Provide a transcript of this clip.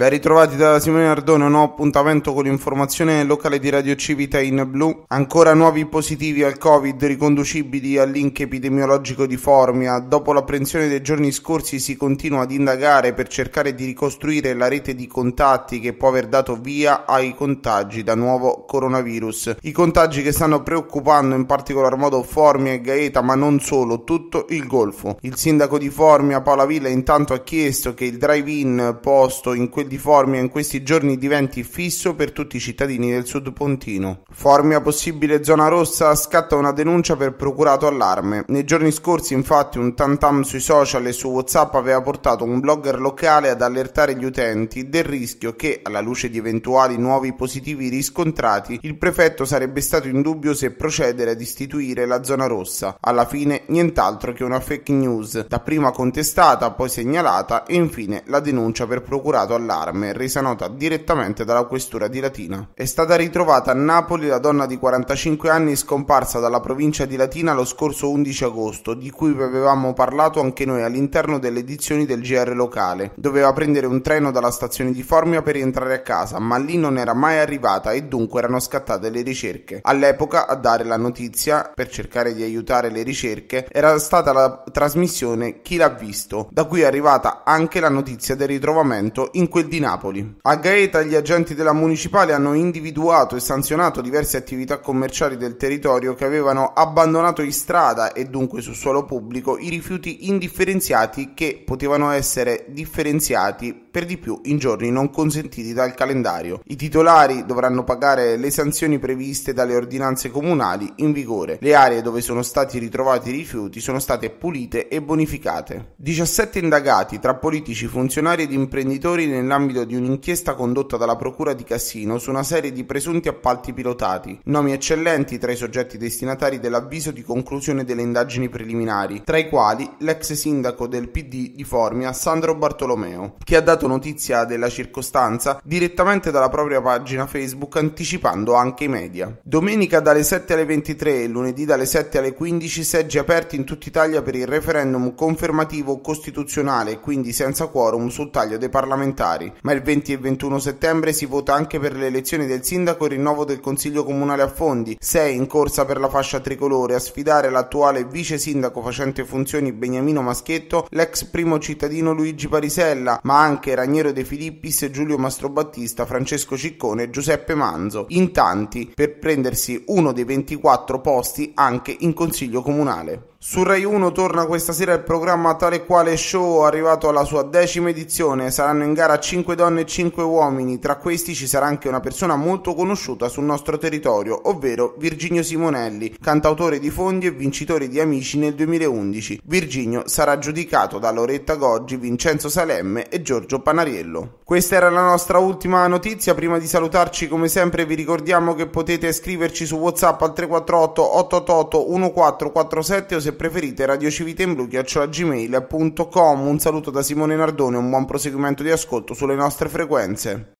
Ben ritrovati da Simone Ardone, un nuovo appuntamento con l'informazione locale di Radio Civita in blu. Ancora nuovi positivi al Covid riconducibili al link epidemiologico di Formia. Dopo l'apprensione dei giorni scorsi si continua ad indagare per cercare di ricostruire la rete di contatti che può aver dato via ai contagi da nuovo coronavirus. I contagi che stanno preoccupando in particolar modo Formia e Gaeta, ma non solo, tutto il Golfo. Il sindaco di Formia, Paola Villa, intanto ha chiesto che il drive-in posto in quel di Formia in questi giorni diventi fisso per tutti i cittadini del sud pontino. Formia possibile zona rossa scatta una denuncia per procurato allarme. Nei giorni scorsi infatti un tantam sui social e su Whatsapp aveva portato un blogger locale ad allertare gli utenti del rischio che, alla luce di eventuali nuovi positivi riscontrati, il prefetto sarebbe stato in dubbio se procedere ad istituire la zona rossa. Alla fine nient'altro che una fake news, dapprima contestata, poi segnalata e infine la denuncia per procurato allarme allarme, resa nota direttamente dalla questura di Latina. È stata ritrovata a Napoli la donna di 45 anni scomparsa dalla provincia di Latina lo scorso 11 agosto, di cui avevamo parlato anche noi all'interno delle edizioni del GR locale. Doveva prendere un treno dalla stazione di Formia per rientrare a casa, ma lì non era mai arrivata e dunque erano scattate le ricerche. All'epoca a dare la notizia, per cercare di aiutare le ricerche, era stata la trasmissione Chi l'ha visto, da cui è arrivata anche la notizia del ritrovamento in questo e di Napoli. A Gaeta gli agenti della municipale hanno individuato e sanzionato diverse attività commerciali del territorio che avevano abbandonato in strada e dunque sul suolo pubblico i rifiuti indifferenziati che potevano essere differenziati per di più in giorni non consentiti dal calendario. I titolari dovranno pagare le sanzioni previste dalle ordinanze comunali in vigore. Le aree dove sono stati ritrovati i rifiuti sono state pulite e bonificate. 17 indagati tra politici, funzionari ed imprenditori nell'ambito di un'inchiesta condotta dalla Procura di Cassino su una serie di presunti appalti pilotati. Nomi eccellenti tra i soggetti destinatari dell'avviso di conclusione delle indagini preliminari, tra i quali l'ex sindaco del PD di Formia Sandro Bartolomeo, che ha dato dato notizia della circostanza direttamente dalla propria pagina Facebook anticipando anche i media. Domenica dalle 7 alle 23 e lunedì dalle 7 alle 15 seggi aperti in tutta Italia per il referendum confermativo costituzionale, quindi senza quorum sul taglio dei parlamentari, ma il 20 e 21 settembre si vota anche per le elezioni del sindaco e il rinnovo del Consiglio Comunale a Fondi, 6 in corsa per la fascia tricolore a sfidare l'attuale vice sindaco facente funzioni Beniamino Maschietto, l'ex primo cittadino Luigi Parisella, ma anche anche Raniero De Filippis, Giulio Mastrobattista, Francesco Ciccone e Giuseppe Manzo, in tanti per prendersi uno dei 24 posti anche in consiglio comunale. Su Rai 1 torna questa sera il programma Tale Quale Show, arrivato alla sua decima edizione. Saranno in gara 5 donne e 5 uomini. Tra questi ci sarà anche una persona molto conosciuta sul nostro territorio, ovvero Virginio Simonelli, cantautore di Fondi e vincitore di Amici nel 2011. Virginio sarà giudicato da Loretta Goggi, Vincenzo Salemme e Giorgio Panariello. Questa era la nostra ultima notizia, prima di salutarci come sempre vi ricordiamo che potete scriverci su Whatsapp al 348 888 1447 o se preferite radiocivitemblu.gmail.com Un saluto da Simone Nardone, un buon proseguimento di ascolto sulle nostre frequenze.